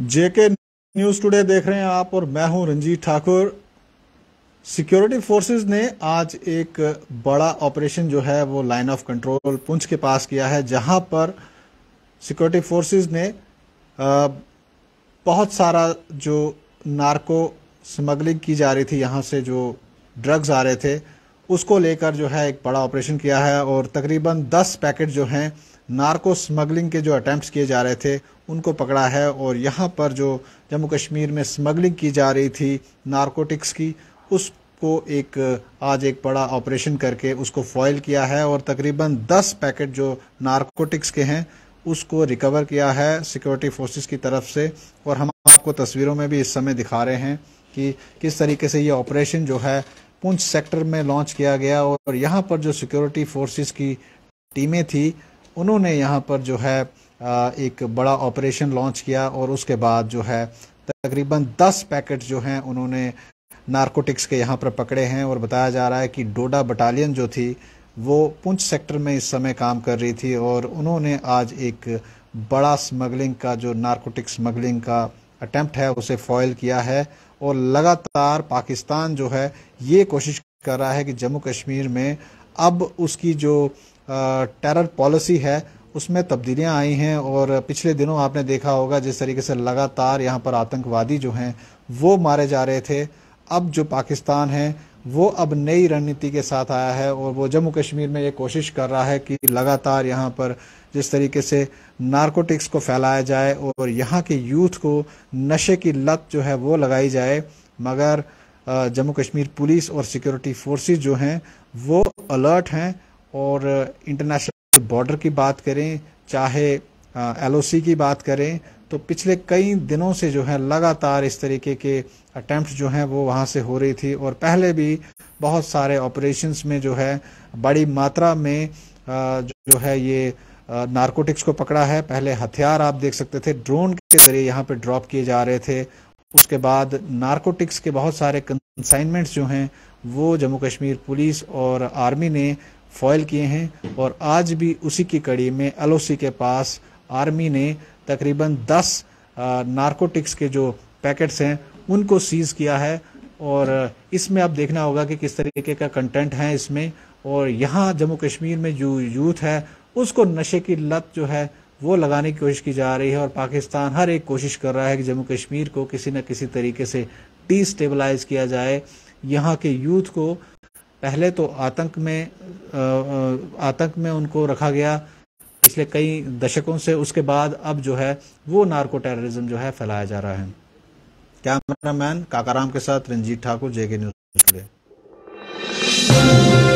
जेके news today देख रहे हैं आप और मैं हूं रंजीत ठाकुर सिक्योरिटी फोर्सेस ने आज एक बड़ा ऑपरेशन जो है वो लाइन ऑफ कंट्रोल पुंछ के पास किया है जहां पर सिक्योरिटी फोर्सेस ने बहुत सारा जो नार्को स्मगलिंग की जा रही थी यहां से जो ड्रग्स आ रहे थे उसको लेकर जो है एक बड़ा ऑपरेशन किया है और तकरीबन दस पैकेट जो हैं नार्को स्मगलिंग के जो अटैम्प्ट किए जा रहे थे उनको पकड़ा है और यहाँ पर जो जम्मू कश्मीर में स्मगलिंग की जा रही थी नार्कोटिक्स की उसको एक आज एक बड़ा ऑपरेशन करके उसको फॉयल किया है और तकरीबन 10 पैकेट जो नार्कोटिक्स के हैं उसको रिकवर किया है सिक्योरिटी फोर्सेस की तरफ से और हम आपको तस्वीरों में भी इस समय दिखा रहे हैं कि किस तरीके से ये ऑपरेशन जो है पुंछ सेक्टर में लॉन्च किया गया और यहाँ पर जो सिक्योरिटी फोर्सेस की टीमें थी उन्होंने यहाँ पर जो है एक बड़ा ऑपरेशन लॉन्च किया और उसके बाद जो है तकरीबन दस पैकेट जो हैं उन्होंने नारकोटिक्स के यहाँ पर पकड़े हैं और बताया जा रहा है कि डोडा बटालियन जो थी वो पुंछ सेक्टर में इस समय काम कर रही थी और उन्होंने आज एक बड़ा स्मगलिंग का जो नारकोटिक स्मगलिंग का अटैम्प्ट है उसे फॉयल किया है और लगातार पाकिस्तान जो है ये कोशिश कर रहा है कि जम्मू कश्मीर में अब उसकी जो टेरर पॉलिसी है उसमें तब्दीलियां आई हैं और पिछले दिनों आपने देखा होगा जिस तरीके से लगातार यहाँ पर आतंकवादी जो हैं वो मारे जा रहे थे अब जो पाकिस्तान है वो अब नई रणनीति के साथ आया है और वो जम्मू कश्मीर में ये कोशिश कर रहा है कि लगातार यहाँ पर जिस तरीके से नारकोटिक्स को फैलाया जाए और यहाँ के यूथ को नशे की लत जो है वो लगाई जाए मगर जम्मू कश्मीर पुलिस और सिक्योरिटी फोर्सेस जो हैं वो अलर्ट हैं और इंटरनेशनल बॉर्डर की बात करें चाहे एलओसी की बात करें तो पिछले कई दिनों से जो है लगातार इस तरीके के अटैम्प्ट जो हैं वो वहाँ से हो रही थी और पहले भी बहुत सारे ऑपरेशंस में जो है बड़ी मात्रा में जो है ये नारकोटिक्स को पकड़ा है पहले हथियार आप देख सकते थे ड्रोन के जरिए यहाँ पे ड्रॉप किए जा रहे थे उसके बाद नारकोटिक्स के बहुत सारे कंसाइनमेंट्स जो हैं वो जम्मू कश्मीर पुलिस और आर्मी ने फॉयल किए हैं और आज भी उसी की कड़ी में एल के पास आर्मी ने तकरीबन 10 नारकोटिक्स के जो पैकेट्स हैं उनको सीज किया है और इसमें आप देखना होगा कि किस तरीके का कंटेंट है इसमें और यहाँ जम्मू कश्मीर में जो यूथ है उसको नशे की लत जो है वो लगाने की कोशिश की जा रही है और पाकिस्तान हर एक कोशिश कर रहा है कि जम्मू कश्मीर को किसी न किसी तरीके से डी स्टेबलाइज किया जाए यहाँ के यूथ को पहले तो आतंक में आतंक में उनको रखा गया पिछले कई दशकों से उसके बाद अब जो है वो नार्को टेररिज्म जो है फैलाया जा रहा है कैमरामैन काकाराम के साथ रंजीत ठाकुर न्यूज के न्यूज